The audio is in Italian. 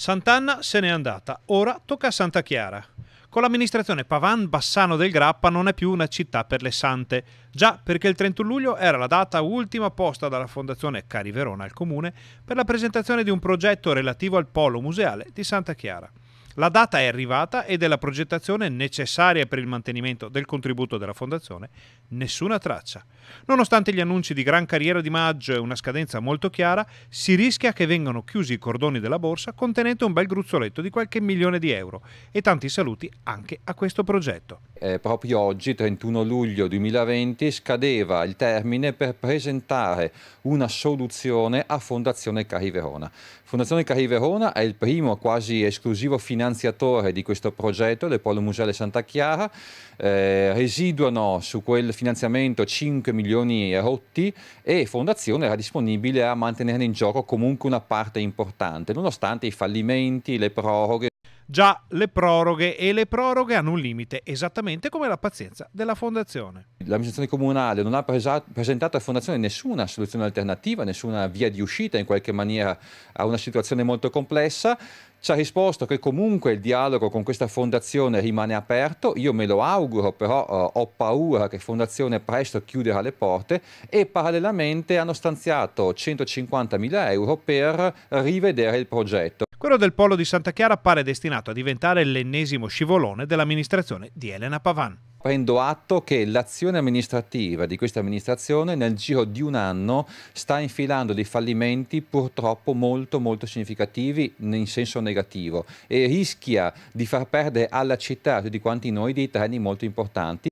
Sant'Anna se n'è andata, ora tocca a Santa Chiara. Con l'amministrazione Pavan Bassano del Grappa non è più una città per le sante, già perché il 31 luglio era la data ultima posta dalla Fondazione Cari Verona al Comune per la presentazione di un progetto relativo al polo museale di Santa Chiara. La data è arrivata e della progettazione necessaria per il mantenimento del contributo della Fondazione, nessuna traccia. Nonostante gli annunci di gran carriera di maggio e una scadenza molto chiara, si rischia che vengano chiusi i cordoni della borsa contenente un bel gruzzoletto di qualche milione di euro e tanti saluti anche a questo progetto eh, proprio oggi, 31 luglio 2020, scadeva il termine per presentare una soluzione a Fondazione Cari Verona. Fondazione Cari Verona è il primo quasi esclusivo finanziatore di questo progetto del Polo Museale Santa Chiara. Eh, residuano su quel finanziamento 5 milioni rotti e Fondazione era disponibile a mantenerne in gioco comunque una parte importante, nonostante i fallimenti, le proroghe già le proroghe e le proroghe hanno un limite, esattamente come la pazienza della fondazione. L'amministrazione comunale non ha presentato alla fondazione nessuna soluzione alternativa, nessuna via di uscita in qualche maniera a una situazione molto complessa ci ha risposto che comunque il dialogo con questa fondazione rimane aperto, io me lo auguro, però eh, ho paura che fondazione presto chiuderà le porte e parallelamente hanno stanziato 150 mila euro per rivedere il progetto. Quello del polo di Santa Chiara pare destinato a diventare l'ennesimo scivolone dell'amministrazione di Elena Pavan. Prendo atto che l'azione amministrativa di questa amministrazione nel giro di un anno sta infilando dei fallimenti purtroppo molto molto significativi in senso negativo e rischia di far perdere alla città, a tutti quanti noi, dei treni molto importanti.